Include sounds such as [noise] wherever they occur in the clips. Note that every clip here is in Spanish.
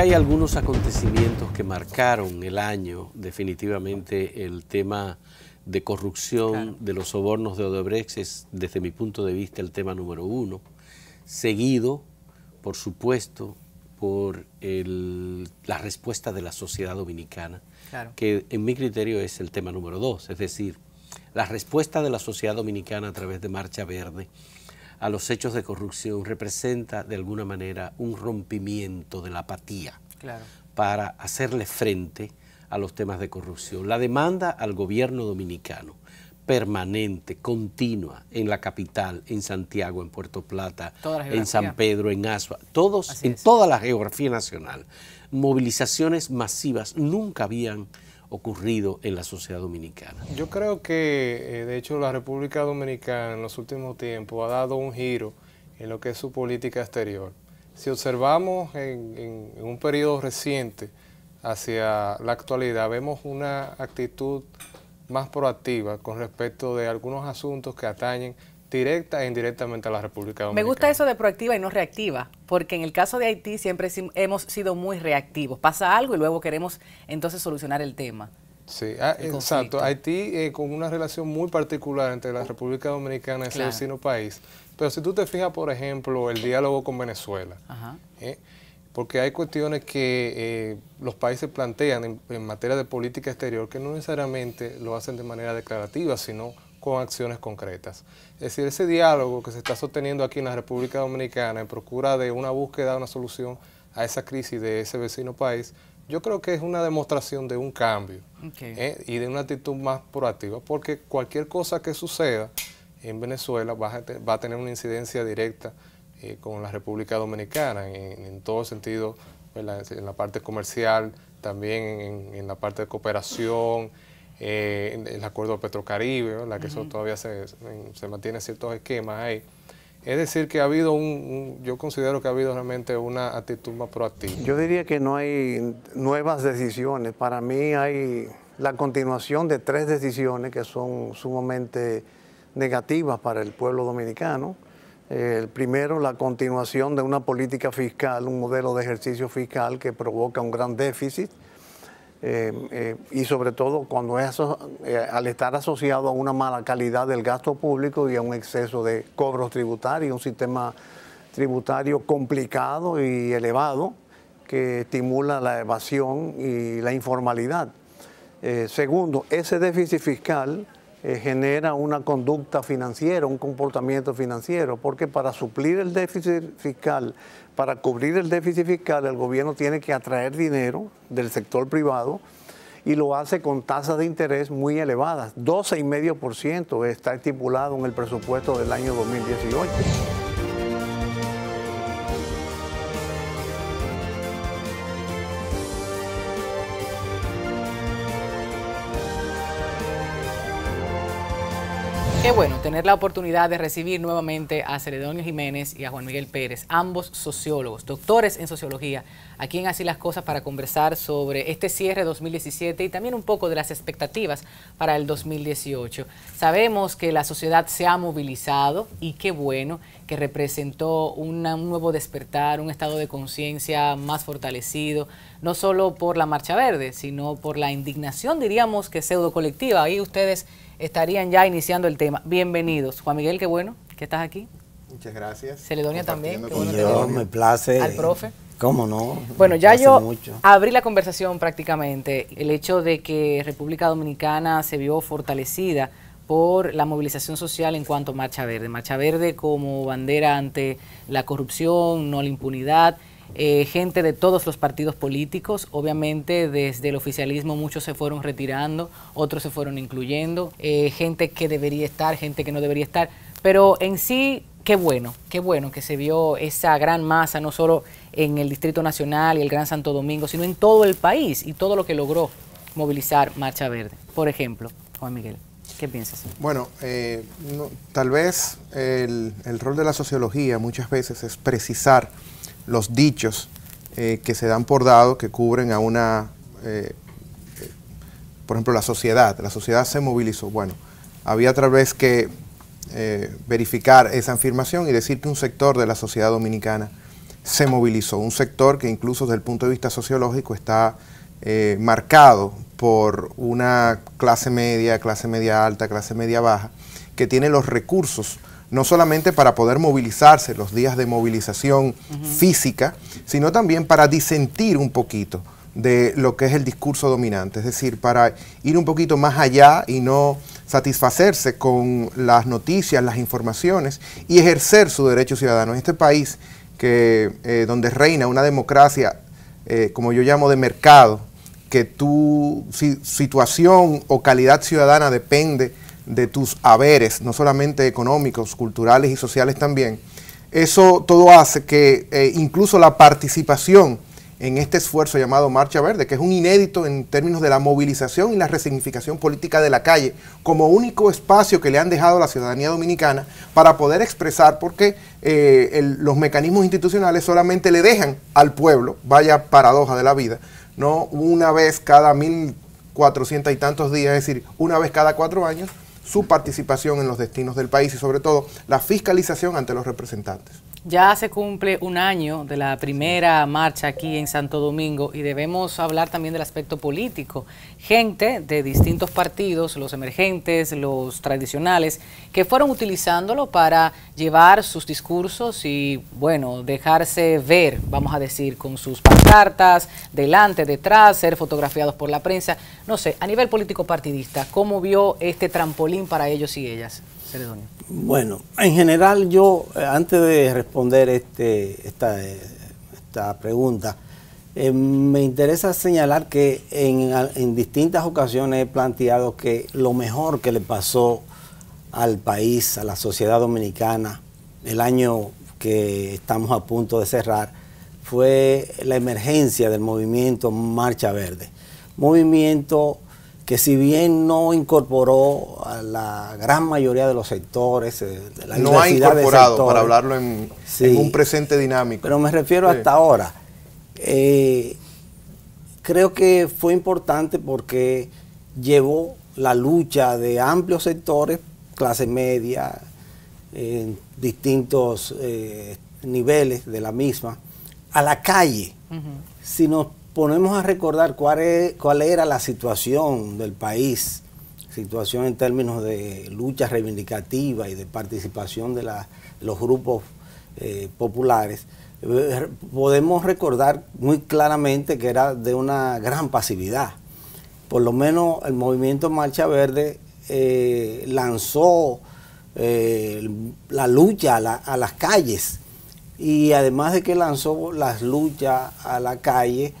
hay algunos acontecimientos que marcaron el año, definitivamente el tema de corrupción de los sobornos de Odebrecht es, desde mi punto de vista, el tema número uno, seguido, por supuesto, por el, la respuesta de la sociedad dominicana, que en mi criterio es el tema número dos, es decir, la respuesta de la sociedad dominicana a través de Marcha Verde, a los hechos de corrupción representa de alguna manera un rompimiento de la apatía para hacerle frente a los temas de corrupción. La demanda al gobierno dominicano permanente, continua, en la capital, en Santiago, en Puerto Plata, en San Pedro, en Asua, todos, en toda la geografía nacional. Movilizaciones masivas nunca habían ocurrido en la sociedad dominicana? Yo creo que, eh, de hecho, la República Dominicana en los últimos tiempos ha dado un giro en lo que es su política exterior. Si observamos en, en un periodo reciente hacia la actualidad, vemos una actitud más proactiva con respecto de algunos asuntos que atañen directa e indirectamente a la República Dominicana. Me gusta eso de proactiva y no reactiva, porque en el caso de Haití siempre hemos sido muy reactivos. Pasa algo y luego queremos entonces solucionar el tema. Sí, ah, exacto. Haití eh, con una relación muy particular entre la República Dominicana y ese vecino país. Pero si tú te fijas, por ejemplo, el diálogo con Venezuela, ¿eh? porque hay cuestiones que eh, los países plantean en materia de política exterior que no necesariamente lo hacen de manera declarativa, sino con acciones concretas. Es decir, ese diálogo que se está sosteniendo aquí en la República Dominicana en procura de una búsqueda de una solución a esa crisis de ese vecino país, yo creo que es una demostración de un cambio ¿eh? y de una actitud más proactiva, porque cualquier cosa que suceda en Venezuela va a, tener una incidencia directa eh, con la República Dominicana, en, todo sentido, en la, parte comercial, también en la parte de cooperación. Eh, el acuerdo Petrocaribe, la que eso todavía se, se, mantiene ciertos esquemas ahí. Es decir, que ha habido un, yo considero que ha habido realmente una actitud más proactiva. Yo diría que no hay nuevas decisiones. Para mí hay la continuación de tres decisiones que son sumamente negativas para el pueblo dominicano. Eh, el primero, la continuación de una política fiscal, un modelo de ejercicio fiscal que provoca un gran déficit Em, eh, y sobre todo cuando es eh, al estar asociado a una mala calidad del gasto público y a un exceso de cobros tributarios, un sistema tributario complicado y elevado que estimula la evasión y la informalidad. Eh, segundo, ese déficit fiscal eh, genera una conducta financiera, un comportamiento financiero, porque para suplir el déficit fiscal, para cubrir el déficit fiscal, el gobierno tiene que atraer dinero del sector privado y lo hace con tasas de interés muy elevadas. 12,5% está estipulado en el presupuesto del año 2018. Qué bueno tener la oportunidad de recibir nuevamente a Ceredonio Jiménez y a Juan Miguel Pérez, ambos sociólogos, doctores en sociología, aquí en Así las Cosas para conversar sobre este cierre 2017 y también un poco de las expectativas para el 2018. Sabemos que la sociedad se ha movilizado y qué bueno que representó un nuevo despertar, un estado de conciencia más fortalecido, no solo por la Marcha Verde, sino por la indignación, diríamos que pseudo colectiva. Ahí ustedes estarían ya iniciando el tema. Bienvenidos. Juan Miguel, qué bueno que estás aquí. Muchas gracias. Celedonia también. Qué me place. Al profe. ¿Cómo no? Bueno, ya yo abrí la conversación prácticamente. El hecho de que República Dominicana se vio fortalecida por la movilización social en cuanto a Marcha Verde. Marcha Verde como bandera ante la corrupción, no la impunidad eh, gente de todos los partidos políticos. Obviamente desde el oficialismo muchos se fueron retirando, otros se fueron incluyendo, eh, gente que debería estar, gente que no debería estar. Pero en sí, qué bueno, qué bueno que se vio esa gran masa, no solo en el Distrito Nacional y el Gran Santo Domingo, sino en todo el país y todo lo que logró movilizar Marcha Verde. Por ejemplo, Juan Miguel. ¿Qué piensas? Bueno, eh, tal vez el, rol de la sociología muchas veces es precisar los dichos eh, que se dan por dado que cubren a una, eh, eh, por ejemplo, la sociedad. La sociedad se movilizó. Bueno, había otra vez que verificar esa afirmación y decir que un sector de la sociedad dominicana se movilizó, un sector que incluso desde el punto de vista sociológico está marcado por una clase media, clase media alta, clase media baja, que tiene los recursos no solamente para poder movilizarse los días de movilización física, sino también para disentir un poquito de lo que es el discurso dominante, es decir, para ir un poquito más allá y no satisfacerse con las noticias, las informaciones y ejercer su derecho ciudadano. En este país que, eh, donde reina una democracia, eh, como yo llamo, de mercado, que tu situación o calidad ciudadana depende de tus haberes, no solamente económicos, culturales y sociales también, eso todo hace que eh, incluso la participación en este esfuerzo llamado Marcha Verde, que es un inédito en términos de la movilización y la resignificación política de la calle, como único espacio que le han dejado a la ciudadanía dominicana para poder expresar, porque eh, los mecanismos institucionales solamente le dejan al pueblo, vaya paradoja de la vida, no una vez cada mil cuatrocientos y tantos días, es decir, una vez cada cuatro años, su participación en los destinos del país y sobre todo la fiscalización ante los representantes. Ya se cumple un año de la primera marcha aquí en Santo Domingo y debemos hablar también del aspecto político. Gente de distintos partidos, los emergentes, los tradicionales, que fueron utilizándolo para llevar sus discursos y, bueno, dejarse ver, vamos a decir, con sus pancartas, delante, detrás, ser fotografiados por la prensa. No sé, a nivel político partidista, ¿cómo vio este trampolín para ellos y ellas, Ceredonio? Bueno, en general yo, eh, antes de responder este, eh, esta, pregunta, eh, me interesa señalar que en, en, distintas ocasiones he planteado que lo mejor que le pasó al país, a la sociedad dominicana, el año que estamos a punto de cerrar, fue la emergencia del movimiento Marcha Verde. Movimiento que si bien no incorporó a la gran mayoría de los sectores, eh, de no ha incorporado, para hablarlo en, un presente dinámico. Pero me refiero hasta ahora. Eh, creo que fue importante porque llevó la lucha de amplios sectores, clase media, en distintos eh, niveles de la misma, a la calle. sino ponemos a recordar cuál, cuál era la situación del país, situación en términos de lucha reivindicativa y de participación de los grupos eh, populares, eh, podemos recordar muy claramente que era de una gran pasividad. Por lo menos el movimiento Marcha Verde eh, lanzó la lucha a, a las calles y además de que lanzó las luchas a la calle,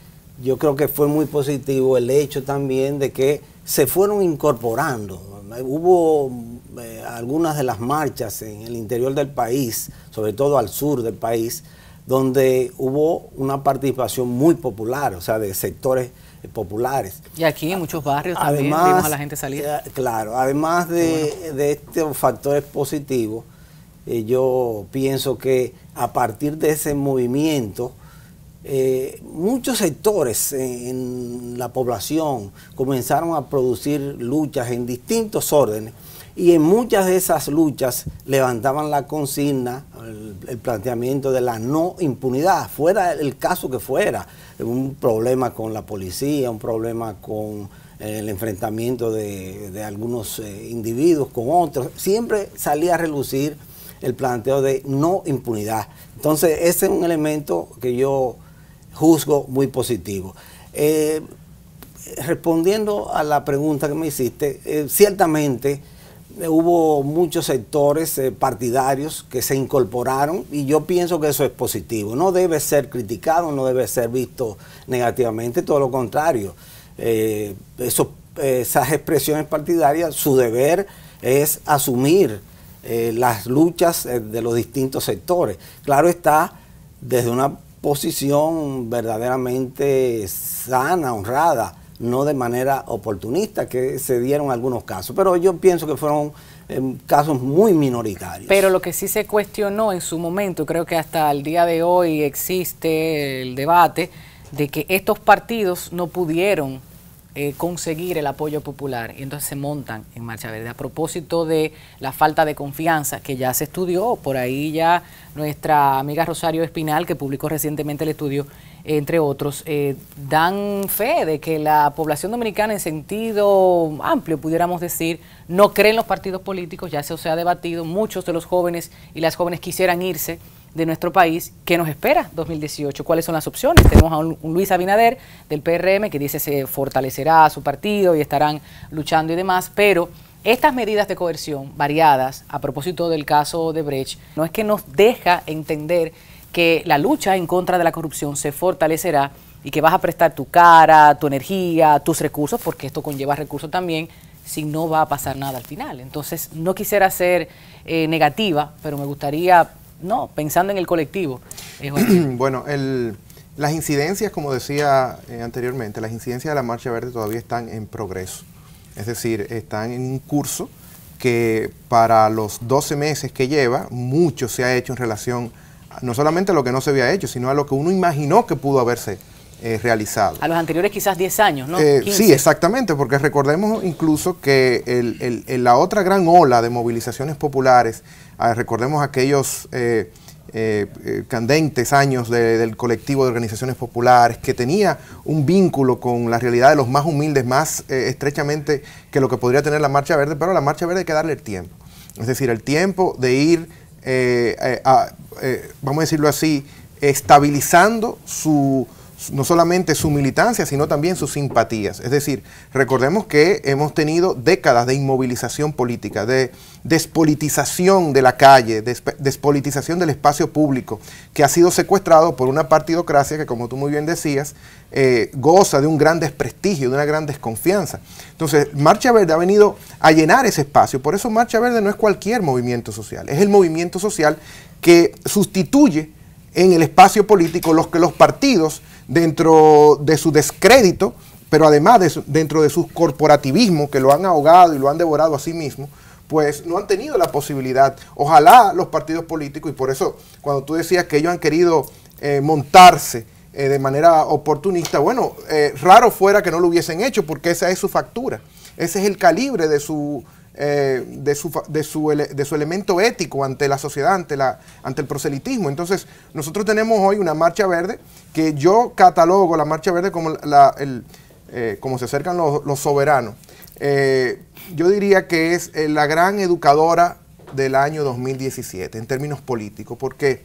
yo creo que fue muy positivo el hecho también de que se fueron incorporando. Hubo eh, algunas de las marchas en el interior del país, sobre todo al sur del país, donde hubo una participación muy popular, o sea, de sectores eh, populares. Y aquí en muchos barrios además, también vimos a la gente salir. Eh, claro, además de, estos factores positivos, yo pienso que a partir de ese movimiento, eh, muchos sectores en la población comenzaron a producir luchas en distintos órdenes y en muchas de esas luchas levantaban la consigna, el, planteamiento de la no impunidad, fuera el caso que fuera, un problema con la policía, un problema con eh, el enfrentamiento de, algunos eh, individuos con otros, siempre salía a relucir el planteo de no impunidad. Entonces, ese es un elemento que yo juzgo muy positivo. Eh, respondiendo a la pregunta que me hiciste, eh, ciertamente eh, hubo muchos sectores partidarios que se incorporaron y yo pienso que eso es positivo. No debe ser criticado, no debe ser visto negativamente, todo lo contrario. esas expresiones partidarias, su deber es asumir las luchas de los distintos sectores. Claro está, desde una posición verdaderamente sana, honrada, no de manera oportunista, que se dieron algunos casos. Pero yo pienso que fueron em, casos muy minoritarios. Pero lo que sí se cuestionó en su momento, creo que hasta el día de hoy existe el debate de que estos partidos no pudieron eh, conseguir el apoyo popular y entonces se montan en Marcha Verde. A propósito de la falta de confianza que ya se estudió, por ahí ya nuestra amiga Rosario Espinal, que publicó recientemente el estudio, entre otros, eh, dan fe de que la población dominicana en sentido amplio, pudiéramos decir, no cree en los partidos políticos, ya se se ha debatido, muchos de los jóvenes y las jóvenes quisieran irse de nuestro país, ¿qué nos espera 2018? ¿Cuáles son las opciones? Tenemos a un, Luis Abinader del PRM que dice se fortalecerá su partido y estarán luchando y demás, pero estas medidas de coerción variadas, a propósito del caso de Brecht, no es que nos deja entender que la lucha en contra de la corrupción se fortalecerá y que vas a prestar tu cara, tu energía, tus recursos, porque esto conlleva recursos también, si no va a pasar nada al final. Entonces, no quisiera ser eh, negativa, pero me gustaría no, pensando en el colectivo. [clears throat] bueno, las incidencias, como decía eh, anteriormente, las incidencias de la Marcha Verde todavía están en progreso. Es decir, están en un curso que para los 12 meses que lleva, mucho se ha hecho en relación no solamente a lo que no se había hecho, sino a lo que uno imaginó que pudo haberse eh, realizado. A los anteriores quizás 10 años, ¿no? Eh, sí, exactamente, porque recordemos incluso que el, la otra gran ola de movilizaciones populares, ah, recordemos aquellos eh, candentes años del colectivo de organizaciones populares, que tenía un vínculo con la realidad de los más humildes, más estrechamente que lo que podría tener la Marcha Verde, pero la Marcha Verde hay que darle el tiempo. Es decir, el tiempo de ir, vamos a decirlo así, estabilizando su, no solamente su militancia, sino también sus simpatías. Es decir, recordemos que hemos tenido décadas de inmovilización política, de despolitización de la calle, de despolitización del espacio público, que ha sido secuestrado por una partidocracia que, como tú muy bien decías, eh, goza de un gran desprestigio, de una gran desconfianza. Entonces, Marcha Verde ha venido a llenar ese espacio. Por eso Marcha Verde no es cualquier movimiento social, es el movimiento social que sustituye en el espacio político los que los partidos dentro de su descrédito, pero además de dentro de su corporativismo, que lo han ahogado y lo han devorado a sí mismo, pues no han tenido la posibilidad. Ojalá los partidos políticos, y por eso cuando tú decías que ellos han querido eh, montarse eh, de manera oportunista, bueno, eh, raro fuera que no lo hubiesen hecho porque esa es su factura, ese es el calibre de su eh, de, su, de, su, elemento ético ante la sociedad, ante, la, ante el proselitismo. Entonces, nosotros tenemos hoy una marcha verde que yo catalogo la marcha verde como, eh, se acercan los, soberanos. Eh, yo diría que es la gran educadora del año 2017 en términos políticos, porque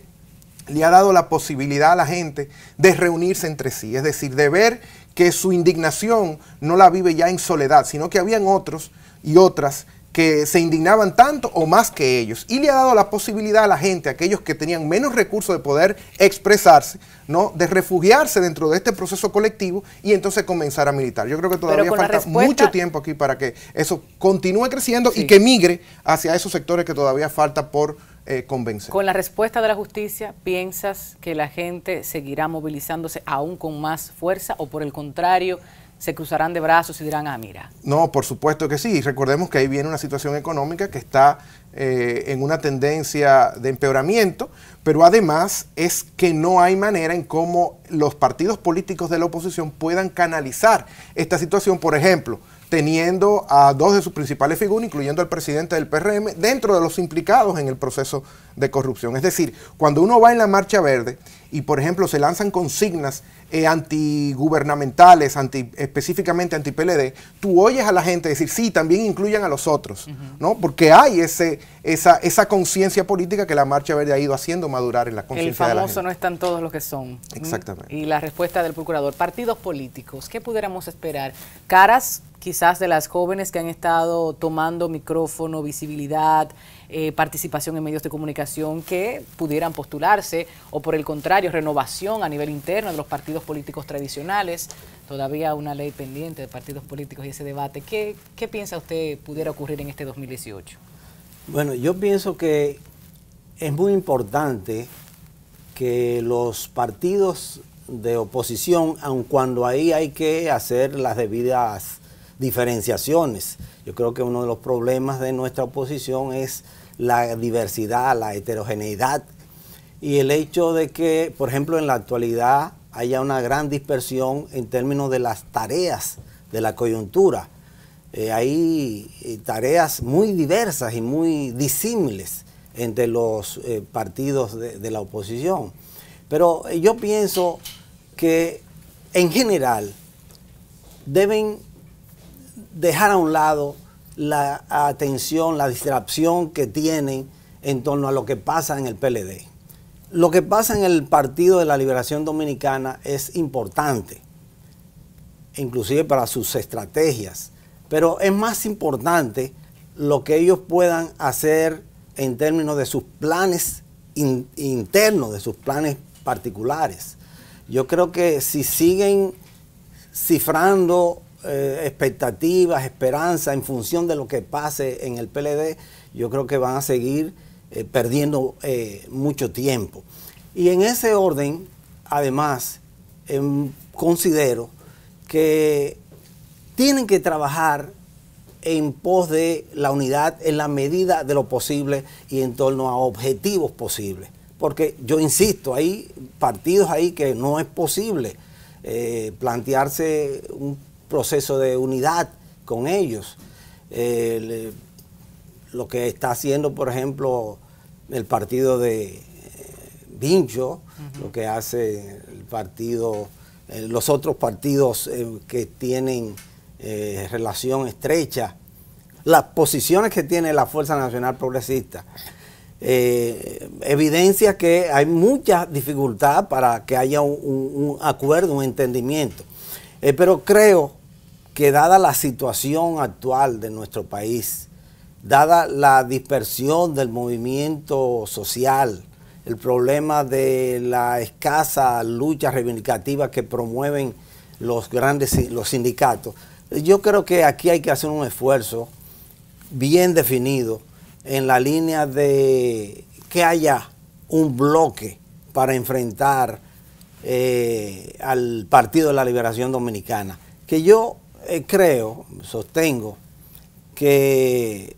le ha dado la posibilidad a la gente de reunirse entre sí, es decir, de ver que su indignación no la vive ya en soledad, sino que habían otros y otras que se indignaban tanto o más que ellos. Y le ha dado la posibilidad a la gente, a aquellos que tenían menos recursos de poder expresarse, ¿no? de refugiarse dentro de este proceso colectivo y entonces comenzar a militar. Yo creo que todavía falta mucho tiempo aquí para que eso continúe creciendo y que migre hacia esos sectores que todavía falta por eh, convencer. Con la respuesta de la justicia, ¿piensas que la gente seguirá movilizándose aún con más fuerza o por el contrario? se cruzarán de brazos y dirán, ah, mira. No, por supuesto que sí. Recordemos que ahí viene una situación económica que está eh, en una tendencia de empeoramiento, pero además es que no hay manera en cómo los partidos políticos de la oposición puedan canalizar esta situación. Por ejemplo, teniendo a dos de sus principales figuras, incluyendo al presidente del PRM, dentro de los implicados en el proceso de corrupción. Es decir, cuando uno va en la marcha verde y, por ejemplo, se lanzan consignas eh, antigubernamentales, anti, específicamente anti-PLD, tú oyes a la gente decir, sí, también incluyan a los otros, ¿no? Porque hay ese, esa, esa conciencia política que la Marcha Verde ha ido haciendo madurar en la conciencia de la gente. El famoso no están todos los que son. Exactamente. Y la respuesta del procurador. Partidos políticos, ¿qué pudiéramos esperar? Caras quizás de las jóvenes que han estado tomando micrófono, visibilidad, eh, participación en medios de comunicación que pudieran postularse, o por el contrario, renovación a nivel interno de los partidos políticos tradicionales, todavía una ley pendiente de partidos políticos y ese debate. ¿Qué, qué piensa usted pudiera ocurrir en este 2018? Bueno, yo pienso que es muy importante que los partidos de oposición, aun cuando ahí hay que hacer las debidas diferenciaciones. Yo creo que uno de los problemas de nuestra oposición es la diversidad, la heterogeneidad y el hecho de que, por ejemplo, en la actualidad haya una gran dispersión en términos de las tareas de la coyuntura. Eh, hay eh, tareas muy diversas y muy disímiles entre los eh, partidos de, de la oposición. Pero yo pienso que en general deben dejar a un lado la atención, la distracción que tienen en torno a lo que pasa en el PLD. Lo que pasa en el Partido de la Liberación Dominicana es importante, inclusive para sus estrategias, pero es más importante lo que ellos puedan hacer en términos de sus planes internos, de sus planes particulares. Yo creo que si siguen cifrando eh, expectativas, esperanza en función de lo que pase en el PLD, yo creo que van a seguir eh, perdiendo eh, mucho tiempo. Y en ese orden, además, em, considero que tienen que trabajar en pos de la unidad en la medida de lo posible y en torno a objetivos posibles. Porque yo insisto, hay partidos ahí que no es posible plantearse un proceso de unidad con ellos. Eh, lo que está haciendo, por ejemplo, el partido de eh, Vincho, lo que hace el partido, eh, los otros partidos que tienen relación estrecha, las posiciones que tiene la Fuerza Nacional Progresista. evidencia que hay mucha dificultad para que haya un, acuerdo, un entendimiento. pero creo que dada la situación actual de nuestro país, dada la dispersión del movimiento social, el problema de la escasa lucha reivindicativa que promueven los grandes los sindicatos, yo creo que aquí hay que hacer un esfuerzo bien definido en la línea de que haya un bloque para enfrentar eh, al Partido de la Liberación Dominicana, que yo eh, creo, sostengo, que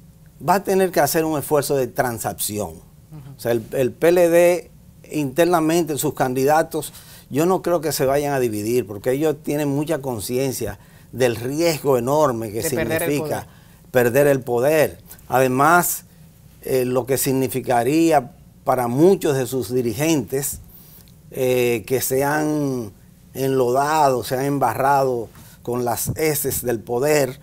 va a tener que hacer un esfuerzo de transacción. O sea, el, PLD internamente, sus candidatos, yo no creo que se vayan a dividir, porque ellos tienen mucha conciencia del riesgo enorme que significa perder el poder. Además, eh, lo que significaría para muchos de sus dirigentes eh, que se han enlodado, se han embarrado con las heces del poder.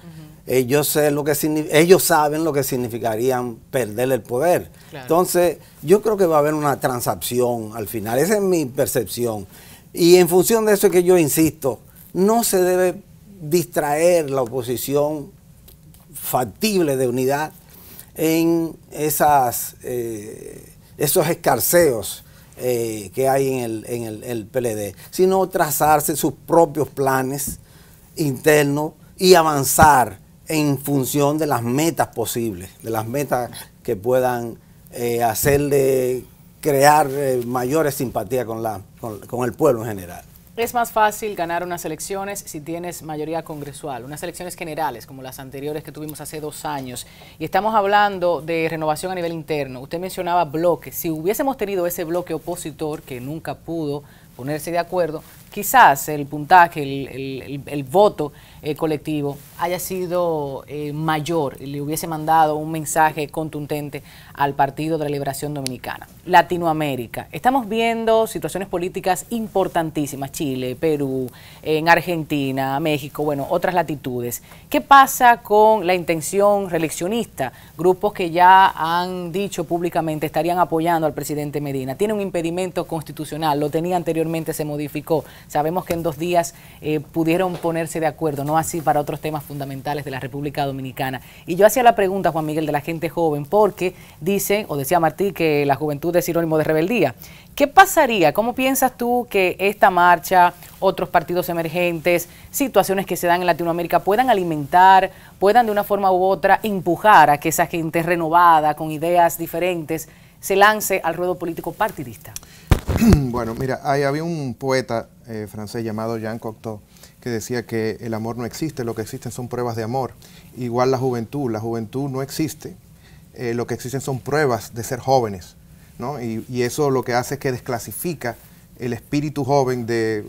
Eh, lo que ellos saben lo que significarían perder el poder. Entonces, yo creo que va a haber una transacción al final. Esa es mi percepción. Y en función de eso es que yo insisto, no se debe distraer la oposición factible de unidad en esas, eh, esos escarceos eh, que hay en el, en el PLD, sino trazarse sus propios planes interno y avanzar en función de las metas posibles, de las metas que puedan eh, hacerle crear eh, mayores simpatías con, con, con el pueblo en general. Es más fácil ganar unas elecciones si tienes mayoría congresual, unas elecciones generales como las anteriores que tuvimos hace dos años. Y estamos hablando de renovación a nivel interno. Usted mencionaba bloques. Si hubiésemos tenido ese bloque opositor que nunca pudo ponerse de acuerdo, quizás el puntaje, el, voto eh, colectivo haya sido mayor eh, mayor, le hubiese mandado un mensaje contundente al Partido de la Liberación Dominicana. Latinoamérica. Estamos viendo situaciones políticas importantísimas, Chile, Perú, en Argentina, México, bueno, otras latitudes. ¿Qué pasa con la intención reeleccionista? Grupos que ya han dicho públicamente estarían apoyando al presidente Medina. Tiene un impedimento constitucional, lo tenía anteriormente, se modificó. Sabemos que en dos días eh, pudieron ponerse de acuerdo, no así para otros temas fundamentales de la República Dominicana. Y yo hacía la pregunta, Juan Miguel, de la gente joven, porque dicen, o decía Martí, que la juventud es sinónimo de rebeldía. ¿Qué pasaría? ¿Cómo piensas tú que esta marcha, otros partidos emergentes, situaciones que se dan en Latinoamérica puedan alimentar, puedan de una forma u otra empujar a que esa gente renovada, con ideas diferentes, se lance al ruedo político partidista? [clears throat] Bueno, mira, había un poeta eh, francés llamado Jean Cocteau que decía que el amor no existe, lo que existen son pruebas de amor. Igual la juventud, la juventud no existe, eh, lo que existen son pruebas de ser jóvenes, Y, eso lo que hace es que desclasifica el espíritu joven de,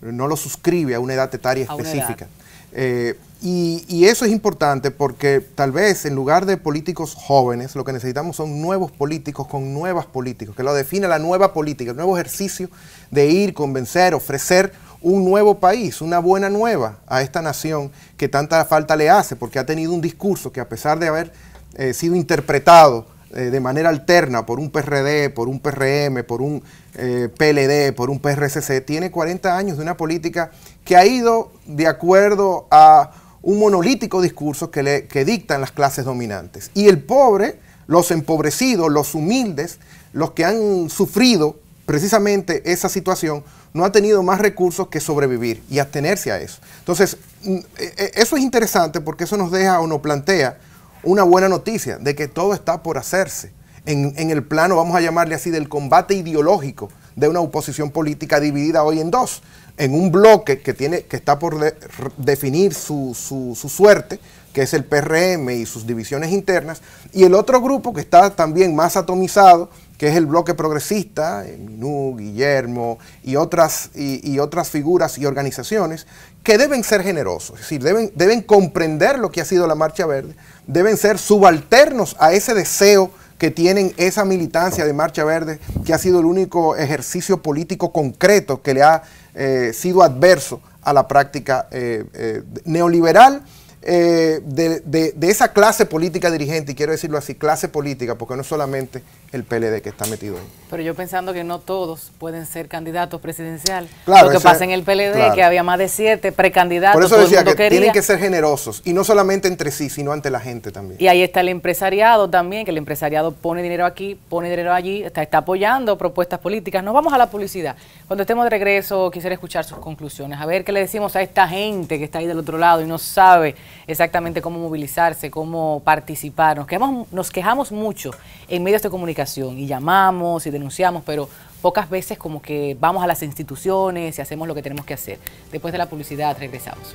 no lo suscribe a una edad etaria específica. Eh, y, y eso es importante porque tal vez en lugar de políticos jóvenes, lo que necesitamos son nuevos políticos con nuevas políticas, que lo define la nueva política, el nuevo ejercicio de ir, convencer, ofrecer un nuevo país, una buena nueva a esta nación que tanta falta le hace, porque ha tenido un discurso que a pesar de haber eh, sido interpretado eh, de manera alterna por un PRD, por un PRM, por un eh, PLD, por un PRCC, tiene 40 años de una política que ha ido de acuerdo a un monolítico discurso que, le, dictan las clases dominantes. Y el pobre, los empobrecidos, los humildes, los que han sufrido precisamente esa situación, no ha tenido más recursos que sobrevivir y abstenerse a eso. Entonces, mm, e, e, eso es interesante porque eso nos deja o nos plantea una buena noticia de que todo está por hacerse. En, el plano, vamos a llamarle así, del combate ideológico de una oposición política dividida hoy en dos, en un bloque que, tiene, que está por definir su, su, su suerte, que es el PRM y sus divisiones internas, y el otro grupo que está también más atomizado, que es el bloque progresista, eh, Minú, Guillermo y otras, y, otras figuras y organizaciones, que deben ser generosos, es decir, deben, deben comprender lo que ha sido la Marcha Verde, deben ser subalternos a ese deseo que tienen esa militancia de Marcha Verde, que ha sido el único ejercicio político concreto que le ha eh, sido adverso a la práctica eh, neoliberal. De, de, esa clase política dirigente, y quiero decirlo así, clase política, porque no solamente el PLD que está metido ahí. Pero yo pensando que no todos pueden ser candidatos presidenciales. Lo que pasa en el PLD, que había más de siete precandidatos. Por eso decía que tienen que ser generosos, y no solamente entre sí, sino ante la gente también. Y ahí está el empresariado también, que el empresariado pone dinero aquí, pone dinero allí, está, apoyando propuestas políticas. Nos vamos a la publicidad. Cuando estemos de regreso, quisiera escuchar sus conclusiones, a ver qué le decimos a esta gente que está ahí del otro lado y no sabe exactamente cómo movilizarse, cómo participar. Nos nos quejamos mucho en medios de comunicación y llamamos y denunciamos, pero pocas veces como que vamos a las instituciones y hacemos lo que tenemos que hacer. Después de la publicidad regresamos.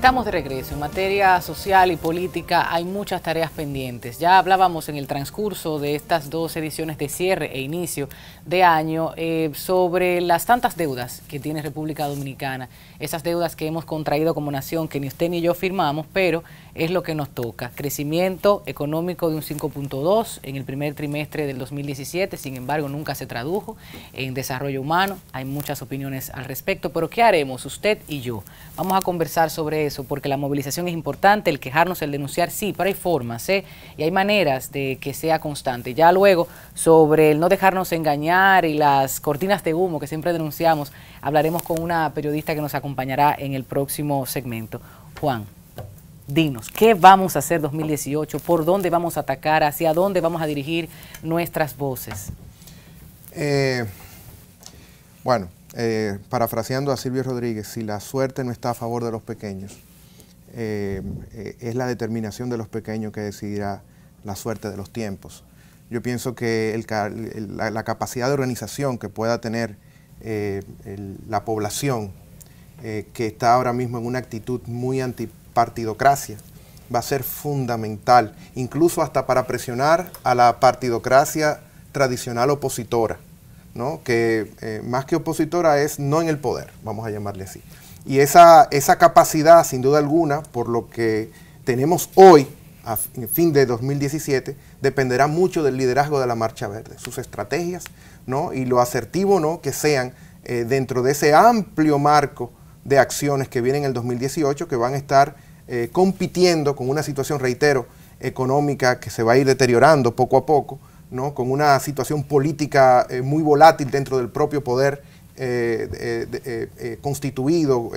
Estamos de regreso. En materia social y política hay muchas tareas pendientes. Ya hablábamos en el transcurso de estas dos ediciones de cierre e inicio de año eh, sobre las tantas deudas que tiene República Dominicana, esas deudas que hemos contraído como nación, que ni usted ni yo firmamos, pero es lo que nos toca. Crecimiento económico de un 5.2 en el primer trimestre del 2017, sin embargo nunca se tradujo en desarrollo humano. Hay muchas opiniones al respecto, pero ¿qué haremos usted y yo? Vamos a conversar sobre eso porque la movilización es importante, el quejarnos, el denunciar, sí, pero hay formas ¿eh? y hay maneras de que sea constante. Ya luego, sobre el no dejarnos engañar y las cortinas de humo que siempre denunciamos, hablaremos con una periodista que nos acompañará en el próximo segmento. Juan dinos, ¿qué vamos a hacer 2018? ¿Por dónde vamos a atacar? ¿Hacia dónde vamos a dirigir nuestras voces? Eh, bueno, eh, parafraseando a Silvio Rodríguez, si la suerte no está a favor de los pequeños, eh, eh, es la determinación de los pequeños que decidirá la suerte de los tiempos. Yo pienso que la, capacidad de organización que pueda tener la población, que está ahora mismo en una actitud muy antipartidocracia, va a ser fundamental, incluso hasta para presionar a la partidocracia tradicional opositora que eh, más que opositora es no en el poder, vamos a llamarle así. Y esa, capacidad, sin duda alguna, por lo que tenemos hoy, a fin de 2017, dependerá mucho del liderazgo de la Marcha Verde, sus estrategias ¿no? y lo asertivo ¿no? que sean eh, dentro de ese amplio marco de acciones que vienen en el 2018, que van a estar eh, compitiendo con una situación, reitero, económica que se va a ir deteriorando poco a poco, con una situación política eh, muy volátil dentro del propio poder eh, eh, constituido,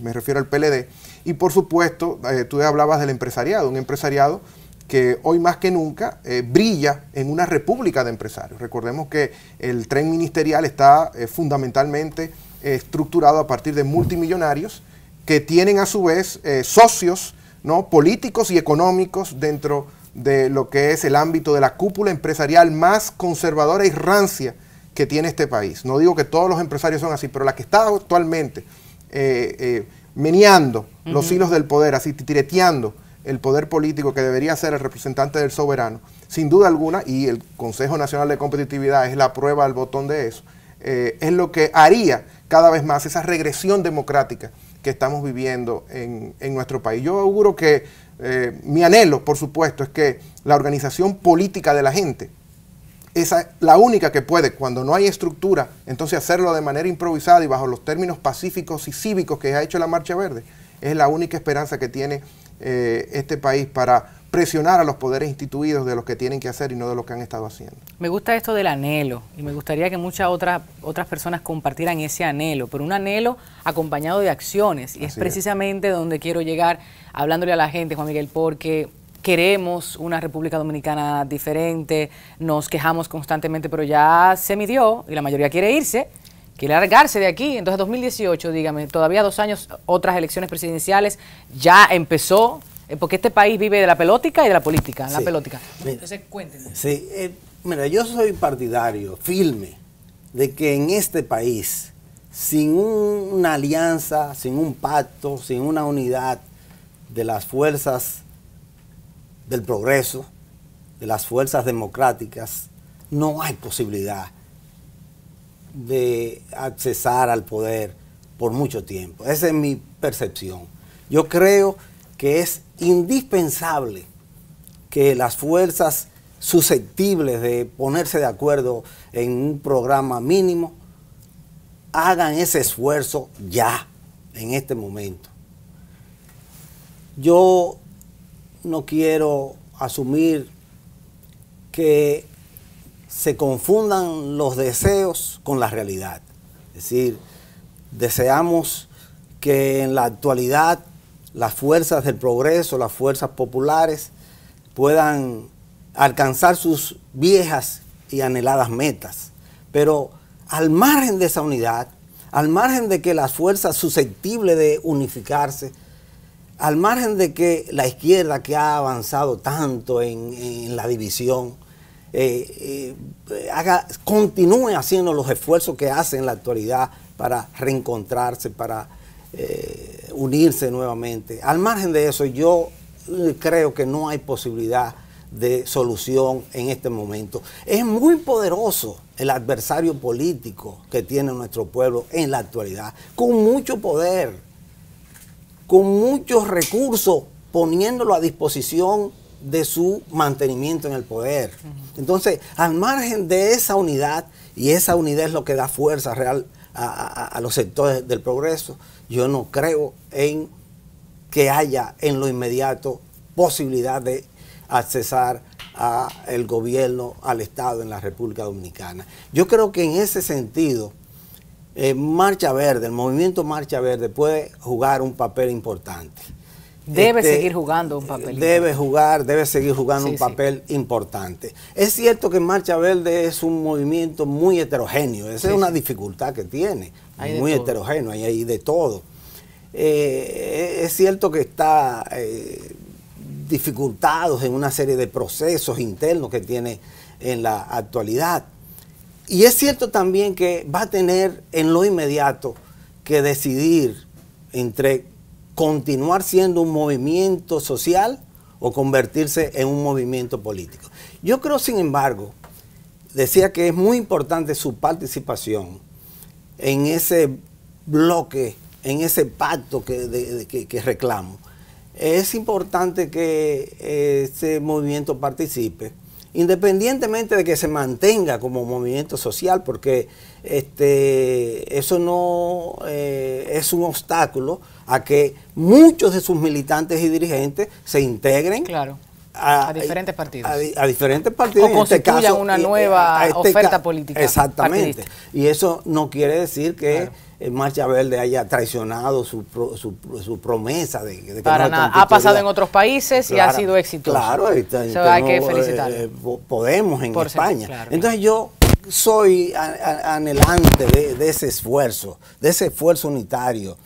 me refiero al PLD, y por supuesto, tú hablabas del empresariado, un empresariado que hoy más que nunca brilla en una república de empresarios. Recordemos que el tren ministerial está fundamentalmente estructurado a partir de multimillonarios que tienen a su vez socios ¿no? políticos y económicos dentro de lo que es el ámbito de la cúpula empresarial más conservadora y rancia que tiene este país. No digo que todos los empresarios son así, pero la que está actualmente eh, eh, meneando los hilos del poder, así tireteando el poder político que debería ser el representante del soberano, sin duda alguna, y el Consejo Nacional de Competitividad es la prueba al botón de eso, eh, es lo que haría cada vez más esa regresión democrática que estamos viviendo en, en nuestro país. Yo auguro que eh, mi anhelo, por supuesto, es que la organización política de la gente, es la única que puede, cuando no hay estructura, entonces hacerlo de manera improvisada y bajo los términos pacíficos y cívicos que ha hecho la Marcha Verde, es la única esperanza que tiene eh, este país para presionar a los poderes instituidos de lo que tienen que hacer y no de lo que han estado haciendo. Me gusta esto del anhelo y me gustaría que muchas otras otras personas compartieran ese anhelo, pero un anhelo acompañado de acciones y es precisamente donde quiero llegar hablándole a la gente, Juan Miguel, porque queremos una República Dominicana diferente, nos quejamos constantemente, pero ya se midió y la mayoría quiere irse quiere largarse de aquí. Entonces, 2018, dígame, todavía dos años, otras elecciones presidenciales, ya empezó eh, porque este país vive de la pelótica y de la política, la pelótica. Entonces, cuéntenme. Sí, eh, mira, yo soy partidario, firme, de que en este país, sin una alianza, sin un pacto, sin una unidad de las fuerzas del progreso, de las fuerzas democráticas, no hay posibilidad de accesar al poder por mucho tiempo. Esa es mi percepción. Yo creo que es indispensable que las fuerzas susceptibles de ponerse de acuerdo en un programa mínimo hagan ese esfuerzo ya, en este momento. Yo no quiero asumir que se confundan los deseos con la realidad. Es decir, deseamos que en la actualidad las fuerzas del progreso, las fuerzas populares, puedan alcanzar sus viejas y anheladas metas. Pero al margen de esa unidad, al margen de que las fuerzas susceptibles de unificarse, al margen de que la izquierda que ha avanzado tanto en, la división, eh, eh, continúe haciendo los esfuerzos que hace en la actualidad para reencontrarse, para eh, unirse nuevamente. Al margen de eso, yo eh, creo que no hay posibilidad de solución en este momento. Es muy poderoso el adversario político que tiene nuestro pueblo en la actualidad, con mucho poder, con muchos recursos, poniéndolo a disposición de su mantenimiento en el poder. Entonces, al margen de esa unidad, y esa unidad es lo que da fuerza real a, los sectores del progreso, yo no creo en que haya en lo inmediato posibilidad de accesar al gobierno, al Estado en la República Dominicana. Yo creo que en ese sentido, eh, Marcha Verde, el movimiento Marcha Verde puede jugar un papel importante. Debe este, seguir jugando un papel. Debe jugar, debe seguir jugando un papel importante. Es cierto que Marcha Verde es un movimiento muy heterogéneo, esa es una dificultad que tiene muy heterogéneo, hay, ahí de todo. Eh, es cierto que está eh, dificultado en una serie de procesos internos que tiene en la actualidad. Y es cierto también que va a tener en lo inmediato que decidir entre continuar siendo un movimiento social o convertirse en un movimiento político. Yo creo, sin embargo, decía que es muy importante su participación en ese bloque, en ese pacto que, reclamo. Es importante que eh, ese movimiento participe, independientemente de que se mantenga como movimiento social, porque este, eso no eh, es un obstáculo a que muchos de sus militantes y dirigentes se integren claro a, diferentes partidos. A, diferentes partidos. O este constituyan una nueva este oferta política. Exactamente. Y eso no quiere decir que el eh, Marcha Verde haya traicionado su, su, su promesa de, que Para nada. Ha pasado en otros países y ha sido exitoso. Claro, está, hay que felicitar. Eh, eh, podemos en España. Entonces yo soy anhelante de, ese esfuerzo, de ese esfuerzo unitario.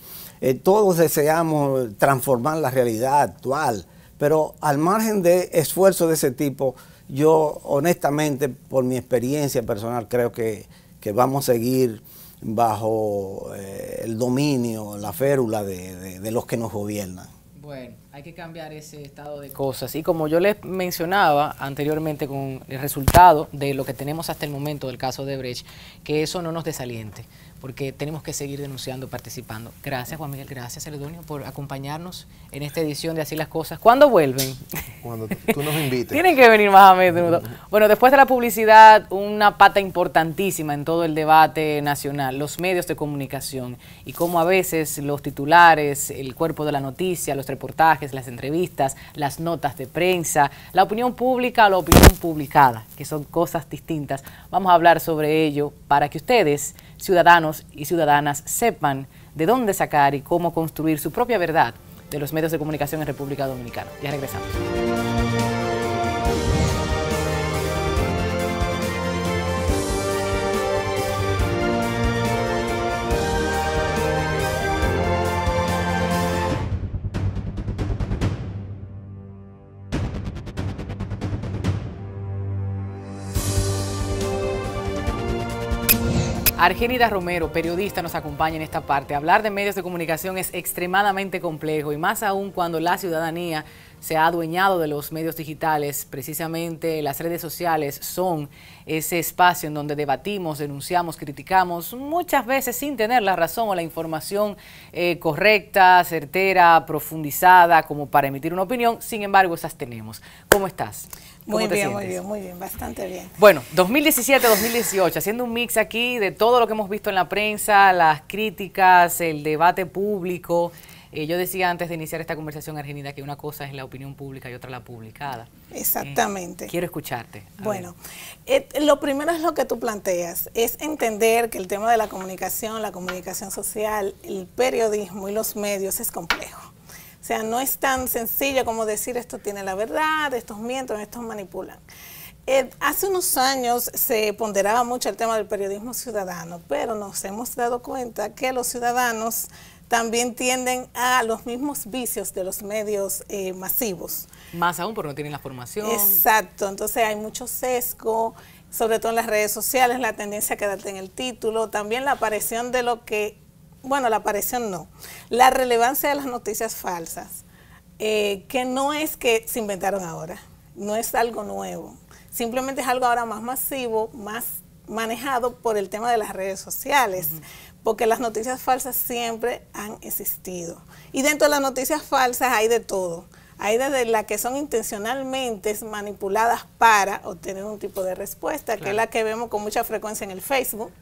todos deseamos transformar la realidad actual pero al margen de esfuerzos de ese tipo, yo honestamente, por mi experiencia personal, creo que, vamos a seguir bajo eh, el dominio, la férula de los que nos gobiernan. Bueno, hay que cambiar ese estado de cosas. Y como yo les mencionaba anteriormente con el resultado de lo que tenemos hasta el momento del caso de Brecht, que eso no nos desaliente porque tenemos que seguir denunciando, participando. Gracias, Juan Miguel, gracias, Ceredonio por acompañarnos en esta edición de Así las Cosas. ¿Cuándo vuelven? Cuando tú nos invites. [laughs] Tienen que venir más a menudo. Bueno, después de la publicidad, una pata importantísima en todo el debate nacional, los medios de comunicación y cómo a veces los titulares, el cuerpo de la noticia, los reportajes, las entrevistas, las notas de prensa, la opinión pública la opinión publicada, que son cosas distintas. Vamos a hablar sobre ello para que ustedes, ciudadanos, y ciudadanas sepan de dónde sacar y cómo construir su propia verdad de los medios de comunicación en República Dominicana. Ya regresamos. Argelida Romero, periodista, nos acompaña en esta parte. Hablar de medios de comunicación es extremadamente complejo y más aún cuando la ciudadanía se ha adueñado de los medios digitales. Precisamente las redes sociales son ese espacio en donde debatimos, denunciamos, criticamos, muchas veces sin tener la razón o la información eh, correcta, certera, profundizada, como para emitir una opinión. Sin embargo, esas tenemos. ¿Cómo estás? Muy bien, muy bien, muy bien, bastante bien. Bueno, 2017-2018, haciendo un mix aquí de todo lo que hemos visto en la prensa, las críticas, el debate público. Eh, yo decía antes de iniciar esta conversación, Argenida, que una cosa es la opinión pública y otra la publicada. Exactamente. Eh, quiero escucharte. Bueno, eh, lo primero es lo que tú planteas, es entender que el tema de la comunicación, la comunicación social, el periodismo y los medios es complejo. O sea, no es tan sencillo como decir esto tiene la verdad, estos mienten, estos manipulan. Eh, hace unos años se ponderaba mucho el tema del periodismo ciudadano, pero nos hemos dado cuenta que los ciudadanos también tienden a los mismos vicios de los medios eh, masivos. Más aún porque no tienen la formación. Exacto, entonces hay mucho sesgo, sobre todo en las redes sociales, la tendencia a quedarte en el título, también la aparición de lo que bueno, la aparición no, la relevancia de las noticias falsas, eh, que no es que se inventaron ahora, no es algo nuevo, simplemente es algo ahora más masivo, más manejado por el tema de las redes sociales, porque las noticias falsas siempre han existido. Y dentro de las noticias falsas hay de todo. Hay desde las que son intencionalmente manipuladas para obtener un tipo de respuesta, que es la que vemos con mucha frecuencia en el Facebook,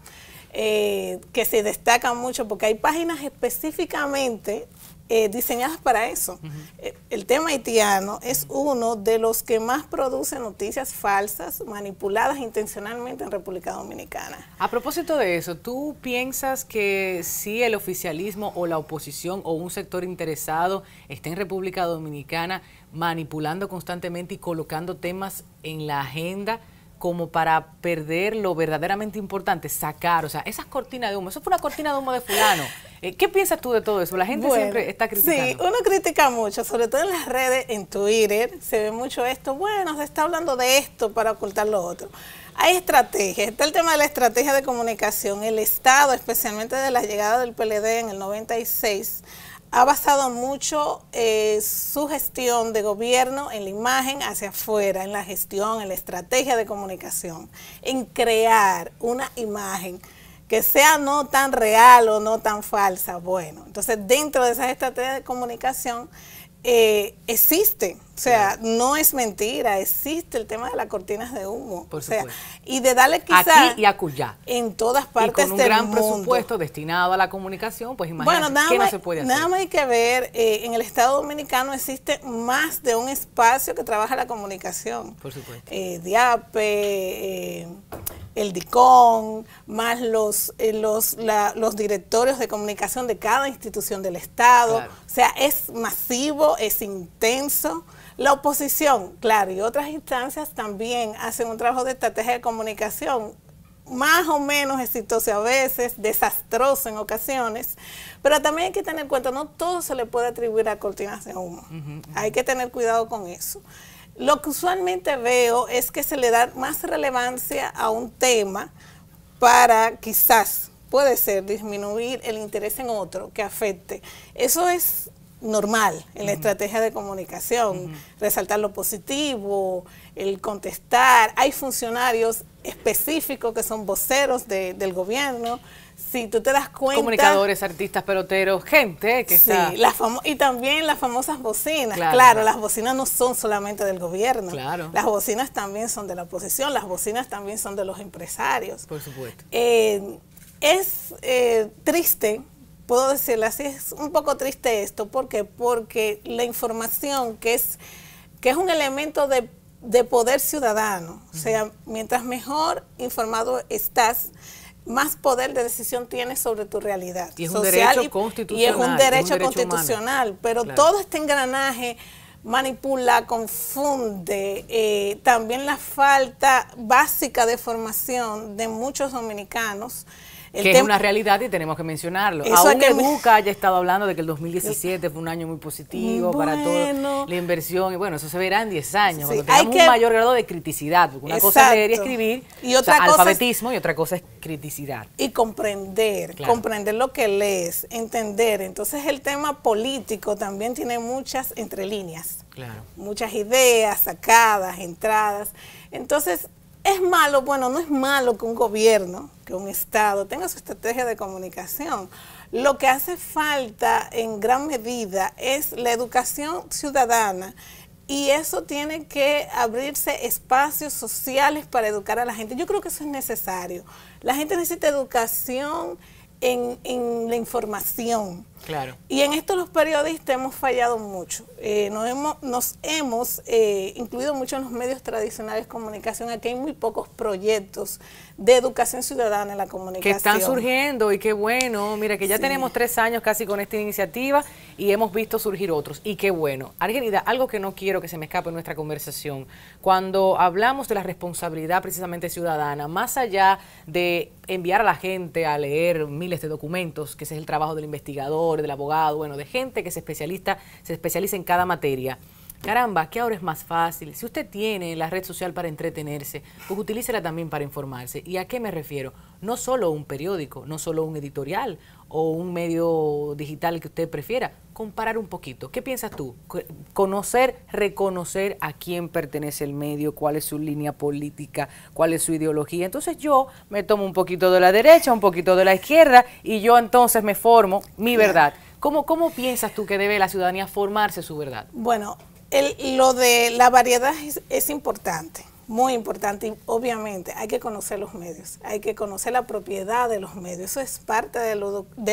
eh, que se destacan mucho porque hay páginas específicamente eh, diseñadas para eso. Eh, el tema haitiano es uno de los que más produce noticias falsas, manipuladas intencionalmente en República Dominicana. A propósito de eso, ¿tú piensas que si el oficialismo o la oposición o un sector interesado está en República Dominicana manipulando constantemente y colocando temas en la agenda? como para perder lo verdaderamente importante, sacar, o sea, esas cortinas de humo, eso fue una cortina de humo de fulano. Eh, ¿Qué piensas tú de todo eso? La gente siempre está criticando. Sí, uno critica mucho, sobre todo en las redes, en Twitter, se ve mucho esto, bueno, se está hablando de esto para ocultar lo otro. Hay estrategias, está el tema de la estrategia de comunicación, el Estado, especialmente de la llegada del PLD en el 96, ha basado mucho eh, su gestión de gobierno en la imagen hacia afuera, en la gestión, en la estrategia de comunicación, en crear una imagen que sea no tan real o no tan falsa. Bueno, entonces dentro de esa estrategia de comunicación eh, existe. O sea, no es mentira, existe el tema de las cortinas de humo. Por o sea, y de darle quizá Aquí y acullá. En todas partes del con un gran presupuesto destinado a la comunicación, pues imagínate que no se puede hacer. Nada más hay que ver, eh, en el Estado Dominicano existe más de un espacio que trabaja la comunicación. Por supuesto. Eh, eh el DICON, más los, eh, los, los, directorios de comunicación de cada institución del Estado. O sea, es masivo, es intenso. La oposición, claro, y otras instancias también hacen un trabajo de estrategia de comunicación más o menos exitoso a veces, desastroso en ocasiones, pero también hay que tener en cuenta, no todo se le puede atribuir a cortinas de humo. Hay que tener cuidado con eso. Lo que usualmente veo es que se le da más relevancia a un tema para quizás, puede ser, disminuir el interés en otro que afecte. Eso es normal en la estrategia de comunicación, resaltar lo positivo, el contestar. Hay funcionarios específicos que son voceros del gobierno Sí, tú te das cuenta. Comunicadores, artistas, peloteros, gente que sí, está... y también las famosas bocinas. Claro, las bocinas no son solamente del gobierno. Claro. Las bocinas también son de la oposición, las bocinas también son de los empresarios. Por supuesto. Eh, es eh, triste, puedo decirle así, es un poco triste esto. ¿Por qué? Porque la información que es, que es un elemento de de poder ciudadano. O sea, mientras mejor informado estás, más poder de decisión tienes sobre tu realidad. Y es un derecho constitucional. es un derecho, constitucional, pero todo este engranaje manipula, confunde, eh, también la falta básica de formación de muchos dominicanos que es una realidad y tenemos que mencionarlo. Aunque nunca que haya estado hablando de que el 2017 fue un año muy positivo para todo, la inversión, y bueno, eso se verá en 10 años, Hay un mayor grado de criticidad, una cosa es leer y escribir, y otra cosa alfabetismo, y otra cosa es criticidad. Y comprender, comprender lo que lees, entender. Entonces el tema político también tiene muchas entrelíneas. Claro. Muchas ideas sacadas, entradas. Entonces, es malo, bueno, no es malo que un gobierno, que un Estado tenga su estrategia de comunicación. Lo que hace falta en gran medida es la educación ciudadana y eso tiene que abrirse espacios sociales para educar a la gente. Yo creo que eso es necesario. La gente necesita educación en, la información Claro. Y en esto los periodistas hemos fallado mucho. Eh, nos hemos, nos hemos eh, incluido mucho en los medios tradicionales de comunicación. Aquí hay muy pocos proyectos de educación ciudadana en la comunicación. Que están surgiendo y qué bueno. Mira, que ya tenemos tres años casi con esta iniciativa y hemos visto surgir otros. Y qué bueno. Argelida, algo que no quiero que se me escape en nuestra conversación. Cuando hablamos de la responsabilidad precisamente ciudadana, más allá de enviar a la gente a leer miles de documentos, que ese es el trabajo del investigador, del abogado, bueno, de gente que se especialista, se especializa en cada materia. Caramba, ¿qué ahora es más fácil. Si usted tiene la red social para entretenerse, pues utilícela también para informarse. ¿Y a qué me refiero? No solo un periódico, no solo un editorial o un medio digital que usted prefiera. Comparar un poquito. ¿Qué piensas tú? Conocer, reconocer a quién pertenece el medio, cuál es su línea política, cuál es su ideología. Entonces yo me tomo un poquito de la derecha, un poquito de la izquierda y yo entonces me formo mi verdad. ¿Cómo, ¿Cómo piensas tú que debe la ciudadanía formarse su verdad? Bueno, lo de la variedad es, importante muy importante y obviamente hay que conocer los medios, hay que conocer la propiedad de los medios. Eso es parte de,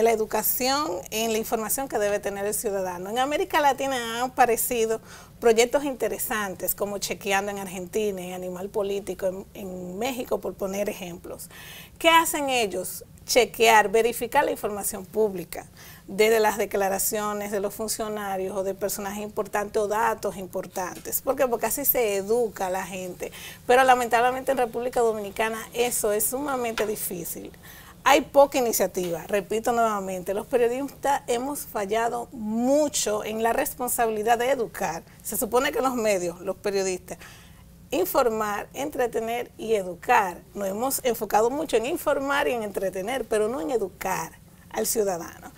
la educación en la información que debe tener el ciudadano. En América Latina han aparecido proyectos interesantes como Chequeando en Argentina, en Animal Político, en México, por poner ejemplos. ¿Qué hacen ellos? Chequear, verificar la información pública desde las declaraciones de los funcionarios o de personajes importantes o datos importantes. ¿Por qué? Porque así se educa a la gente. Pero lamentablemente en República Dominicana eso es sumamente difícil. Hay poca iniciativa, repito nuevamente, los periodistas hemos fallado mucho en la responsabilidad de educar. Se supone que los medios, los periodistas, informar, entretener y educar. Nos hemos enfocado mucho en informar y en entretener, pero no en educar al ciudadano.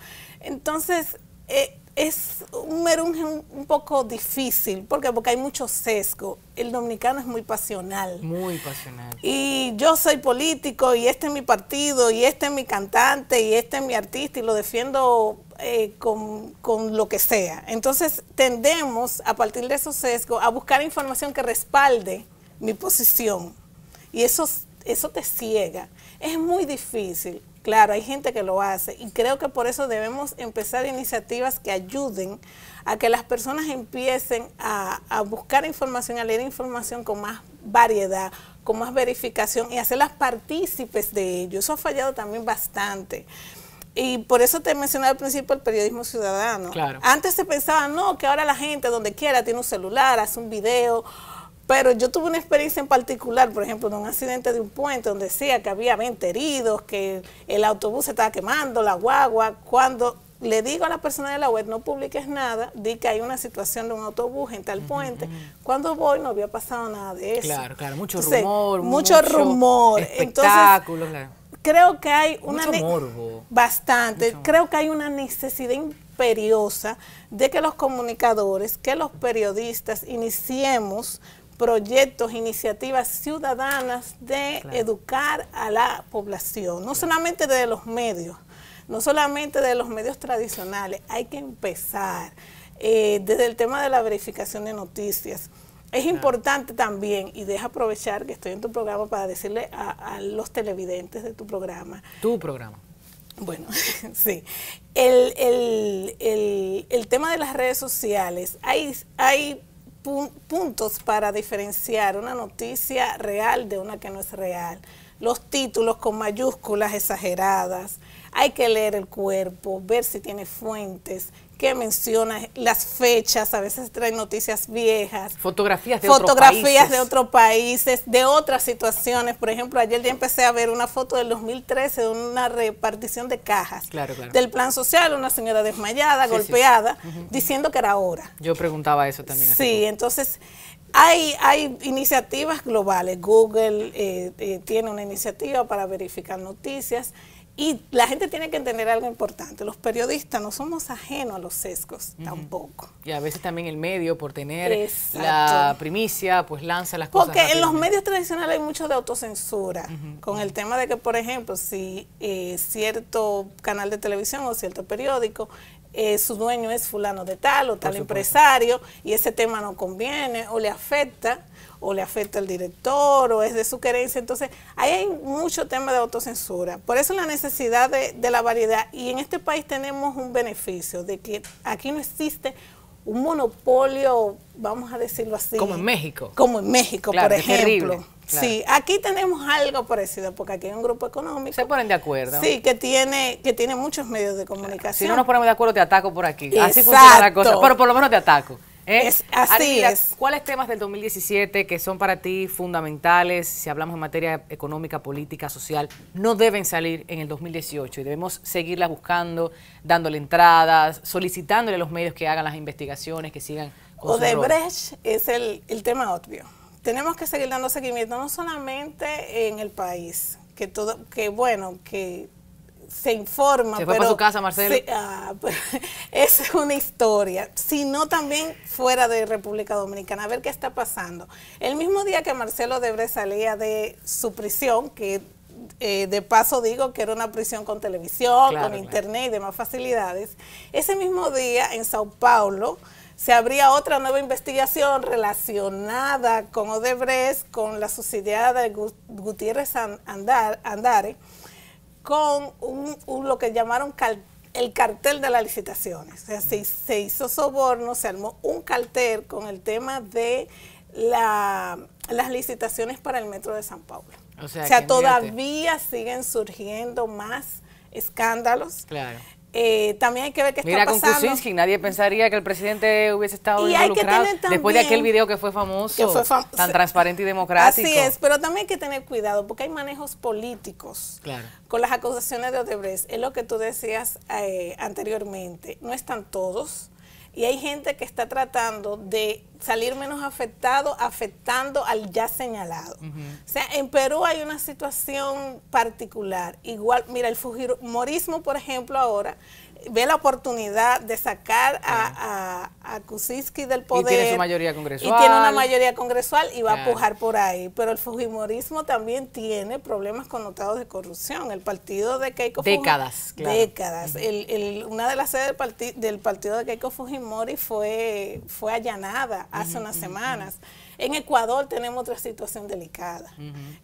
Entonces, eh, es un merengue un, poco difícil, porque, porque hay mucho sesgo. El dominicano es muy pasional. Muy pasional. Y yo soy político, y este es mi partido, y este es mi cantante, y este es mi artista, y lo defiendo eh, con, con, lo que sea. Entonces tendemos, a partir de esos sesgos, a buscar información que respalde mi posición. Y eso, eso te ciega. Es muy difícil. Claro, hay gente que lo hace y creo que por eso debemos empezar iniciativas que ayuden a que las personas empiecen a, buscar información, a leer información con más variedad, con más verificación y hacerlas partícipes de ello. Eso ha fallado también bastante. Y por eso te mencionado al principio el periodismo ciudadano. Antes se pensaba, no, que ahora la gente donde quiera tiene un celular, hace un video, pero yo tuve una experiencia en particular, por ejemplo, de un accidente de un puente donde decía que había 20 heridos, que el autobús se estaba quemando, la guagua. Cuando le digo a la persona de la web, no publiques nada, di que hay una situación de un autobús en tal puente. Cuando voy no había pasado nada de eso. Claro, claro, mucho rumor. Mucho, rumor. Espectáculo, Entonces, Creo que hay una... Bastante. Creo que hay una necesidad imperiosa de que los comunicadores, que los periodistas iniciemos proyectos, iniciativas ciudadanas de educar a la población, no solamente de los medios, no solamente de los medios tradicionales, hay que empezar eh, desde el tema de la verificación de noticias. Es importante también, y deja aprovechar que estoy en tu programa para decirle a, los televidentes de tu programa. Tu programa. Bueno, [laughs] sí. El, tema de las redes sociales, hay, hay puntos para diferenciar una noticia real de una que no es real. Los títulos con mayúsculas exageradas. Hay que leer el cuerpo, ver si tiene fuentes, que menciona las fechas, a veces trae noticias viejas. Fotografías de fotografías otros países. de otros países, de otras situaciones. Por ejemplo, ayer ya empecé a ver una foto del 2013 de una repartición de cajas del plan social, una señora desmayada, golpeada, diciendo que era hora. Yo preguntaba eso también. Sí, entonces hay, hay iniciativas globales. Google eh, eh, tiene una iniciativa para verificar noticias. Y la gente tiene que entender algo importante. Los periodistas no somos ajenos a los sesgos tampoco. Y a veces también el medio, por tener la primicia, pues lanza las cosas. Porque en los medios tradicionales hay mucho de autocensura. Con el tema de que, por ejemplo, si eh, cierto canal de televisión o cierto periódico eh, su dueño es fulano de tal o tal empresario y ese tema no conviene o le afecta, o le afecta al director o es de su querencia. Entonces, ahí hay mucho tema de autocensura. Por eso la necesidad de, de la variedad. Y en este país tenemos un beneficio de que aquí no existe un monopolio, vamos a decirlo así. Como en México. Como en México, por ejemplo. Sí, aquí tenemos algo parecido, porque aquí hay un grupo económico. Se ponen de acuerdo. Sí, que tiene, que tiene muchos medios de comunicación. Si no nos ponemos de acuerdo, te ataco por aquí. Así funciona la cosa. Pero por lo menos te ataco así es. ¿Cuáles temas del 2017 que son para ti fundamentales, si hablamos en materia económica, política, social, no deben salir en el 2018 y debemos seguirlas buscando, dándole entradas, solicitándole a los medios que hagan las investigaciones, que sigan con Odebrecht es el, el tema obvio. Tenemos que seguir dando seguimiento no solamente en el país, que todo, que bueno, que se informa. pero, para su casa, Marcelo. Ah, pues, [laughs] es una historia, sino también fuera de República Dominicana, a ver qué está pasando. El mismo día que Marcelo Debre salía de su prisión, que eh, de paso digo que era una prisión con televisión, con internet y demás facilidades, ese mismo día en Sao Paulo se abría otra nueva investigación relacionada con Odebrecht, con la subsidiada de Gutiérrez Andare con un, lo que llamaron el cartel de las licitaciones. O sea, se, hizo soborno, se armó un cartel con el tema de las licitaciones para el metro de San Paulo. O sea, todavía siguen surgiendo más escándalos. Claro. Eh, también hay que ver que está pasando. con nadie pensaría que el presidente hubiese estado involucrado después de aquel video que fue famoso, tan transparente y democrático. Así es, pero también hay que tener cuidado porque hay manejos políticos claro. con las acusaciones de Odebrecht. Es lo que tú decías eh, anteriormente. No están todos, y hay gente que está tratando de salir menos afectado, afectando al ya señalado. O sea, en Perú hay una situación particular. Igual, mira, el fujimorismo, por ejemplo, ahora ve la oportunidad de sacar a, a, Kuczynski del poder. Y tiene su mayoría congresual. Y tiene una mayoría congresual y va a pujar por ahí. Pero el fujimorismo también tiene problemas connotados de corrupción. El partido de Keiko Décadas, Fujimori, claro. Décadas. El, una de las sedes del, partido de Keiko Fujimori fue, fue allanada hace unas semanas. En Ecuador tenemos otra situación delicada.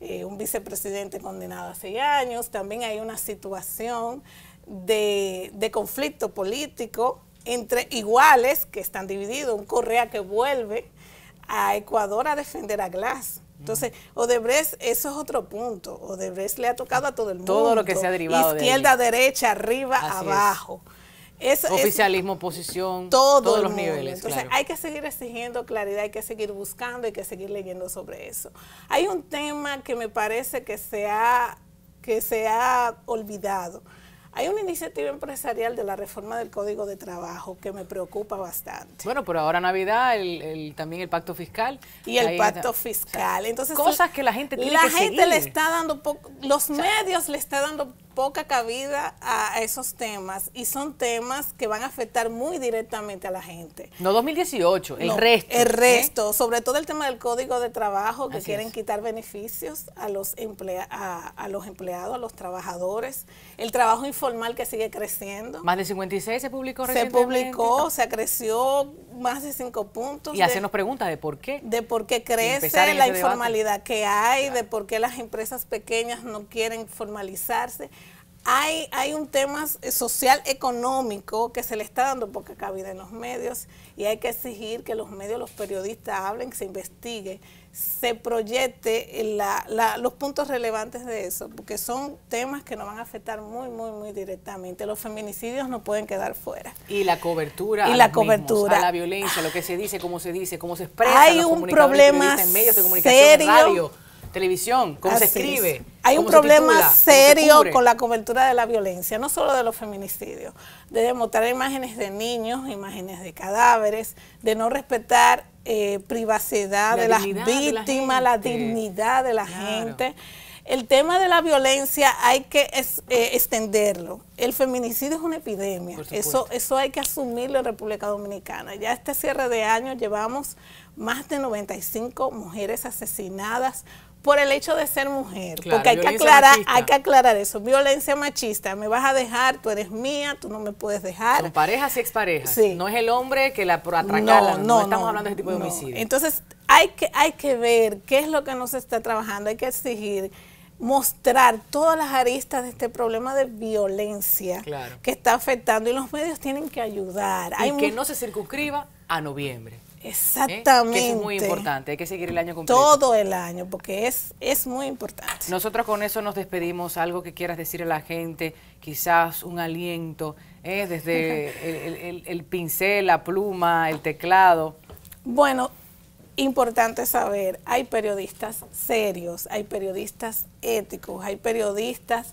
Eh, un vicepresidente condenado hace años. También hay una situación de, conflicto político entre iguales que están divididos, un Correa que vuelve a Ecuador a defender a Glass. Entonces, Odebrecht, eso es otro punto. Odebrecht le ha tocado a todo el mundo. Todo lo que se ha derivado. Izquierda, derecha, arriba, abajo. Oficialismo, oposición, todos los niveles. Entonces, hay que seguir exigiendo claridad, hay que seguir buscando, hay que seguir leyendo sobre eso. Hay un tema que me parece que se que se ha olvidado hay una iniciativa empresarial de la reforma del Código de Trabajo que me preocupa bastante. Bueno, pero ahora Navidad, el, también el pacto fiscal. Y el pacto fiscal. Entonces, cosas que la gente tiene la gente le está dando, los medios le está dando poca cabida a esos temas y son temas que van a afectar muy directamente a la gente. No 2018, el resto. El ¿eh? resto, sobre todo el tema del código de trabajo que quieren quitar beneficios a los, emplea a, los empleados, a los trabajadores, el trabajo informal que sigue creciendo. Más de 56 se publicó recientemente. Se publicó, se creció más de 5 puntos. Y hacemos nos preguntas de por qué. De por qué crece la informalidad que hay, de por qué las empresas pequeñas no quieren formalizarse hay, un tema eh, social económico que se le está dando poca cabida en los medios y hay que exigir que los medios, los periodistas hablen, que se investigue, se proyecte eh, los puntos relevantes de eso, porque son temas que nos van a afectar muy, muy, muy directamente. Los feminicidios no pueden quedar fuera. Y la cobertura. Y la cobertura. la violencia, lo que se dice, cómo se dice, cómo se expresa. Hay los un problema en medios de comunicación, serio. radio televisión, cómo se escribe. Hay un problema serio con la cobertura de la violencia, no solo de los feminicidios, de demostrar imágenes de niños, imágenes de cadáveres, de no respetar eh, privacidad de las víctimas, la, dignidad de la gente. El tema de la violencia hay que eh, extenderlo. El feminicidio es una epidemia. Eso, eso hay que asumirlo en República Dominicana. Ya este cierre de año llevamos más de 95 mujeres asesinadas por el hecho de ser mujer, porque hay que aclarar, hay que aclarar eso, violencia machista, me vas a dejar, tú eres mía, tú no me puedes dejar. Son pareja y exparejas. Sí. No es el hombre que la atraca, no, no, estamos hablando de ese tipo de homicidio. Entonces, hay que hay que ver qué es lo que nos está trabajando, hay que exigir mostrar todas las aristas de este problema de violencia que está afectando y los medios tienen que ayudar. Y hay que no se circunscriba a noviembre. Exactamente. ¿Eh? es muy importante, hay que seguir el año completo. Todo el año, porque es, es muy importante. Nosotros con eso nos despedimos, algo que quieras decir a la gente, quizás un aliento, ¿eh? desde el, pincel, la pluma, el teclado. Bueno, importante saber, hay periodistas serios, hay periodistas éticos, hay periodistas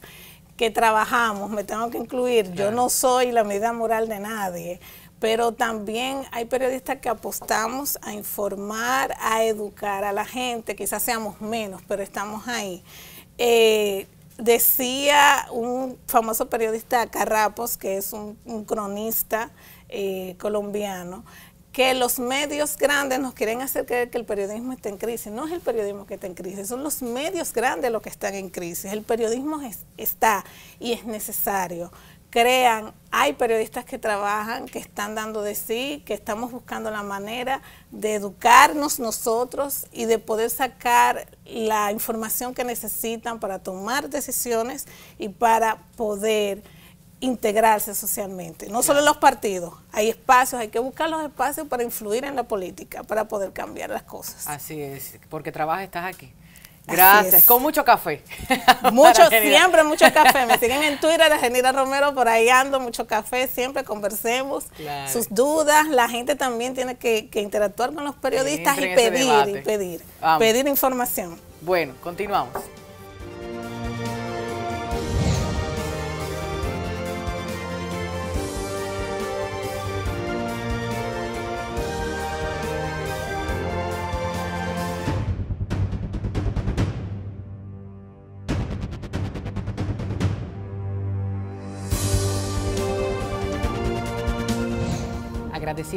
que trabajamos, me tengo que incluir, yo no soy la medida moral de nadie, pero también hay periodistas que apostamos a informar, a educar a la gente, quizás seamos menos, pero estamos ahí. Eh, decía un famoso periodista Carrapos, que es un, cronista eh, colombiano, que los medios grandes nos quieren hacer creer que el periodismo está en crisis. No es el periodismo que está en crisis, son los medios grandes los que están en crisis. El periodismo está y es necesario crean, hay periodistas que trabajan, que están dando de sí, que estamos buscando la manera de educarnos nosotros y de poder sacar la información que necesitan para tomar decisiones y para poder integrarse socialmente. No solo en los partidos, hay espacios, hay que buscar los espacios para influir en la política, para poder cambiar las cosas. Así es, porque trabajas, estás aquí. Gracias, con mucho café. [laughs] Mucho, siempre mucho café. Me [laughs] siguen en Twitter, la Genira Romero, por ahí ando, mucho café, siempre conversemos. Sus dudas, la gente también tiene que, interactuar con los periodistas y pedir, pedir, pedir información. Bueno, continuamos.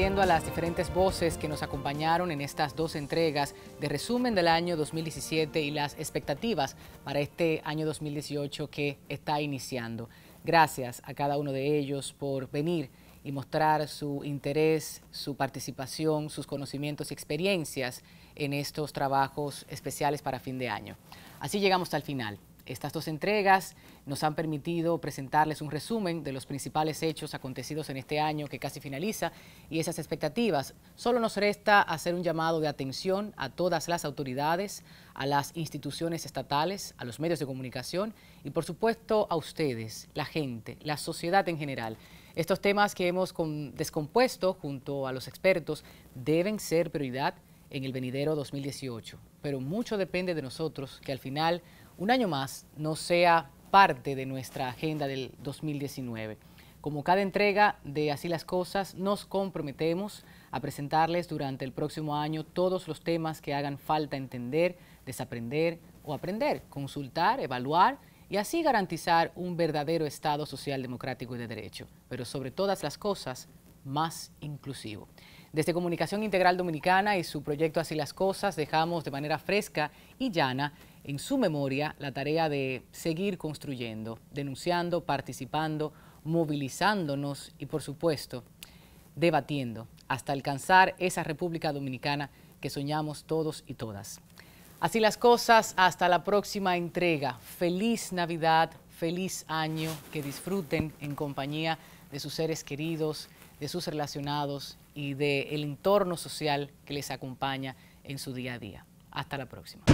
agradeciendo a las diferentes voces que nos acompañaron en estas dos entregas de resumen del año 2017 y las expectativas para este año 2018 que está iniciando. Gracias a cada uno de ellos por venir y mostrar su interés, su participación, sus conocimientos y experiencias en estos trabajos especiales para fin de año. Así llegamos al final. Estas dos entregas nos han permitido presentarles un resumen de los principales hechos acontecidos en este año que casi finaliza y esas expectativas. Solo nos resta hacer un llamado de atención a todas las autoridades, a las instituciones estatales, a los medios de comunicación y por supuesto a ustedes, la gente, la sociedad en general. Estos temas que hemos descompuesto junto a los expertos deben ser prioridad en el venidero 2018, pero mucho depende de nosotros que al final un año más no sea parte de nuestra agenda del 2019. Como cada entrega de Así las Cosas, nos comprometemos a presentarles durante el próximo año todos los temas que hagan falta entender, desaprender o aprender, consultar, evaluar y así garantizar un verdadero Estado social democrático y de derecho, pero sobre todas las cosas, más inclusivo. Desde Comunicación Integral Dominicana y su proyecto Así las Cosas, dejamos de manera fresca y llana en su memoria la tarea de seguir construyendo, denunciando, participando, movilizándonos y, por supuesto, debatiendo hasta alcanzar esa República Dominicana que soñamos todos y todas. Así las cosas, hasta la próxima entrega. Feliz Navidad, feliz año, que disfruten en compañía de sus seres queridos, de sus relacionados y del el entorno social que les acompaña en su día a día. Hasta la próxima.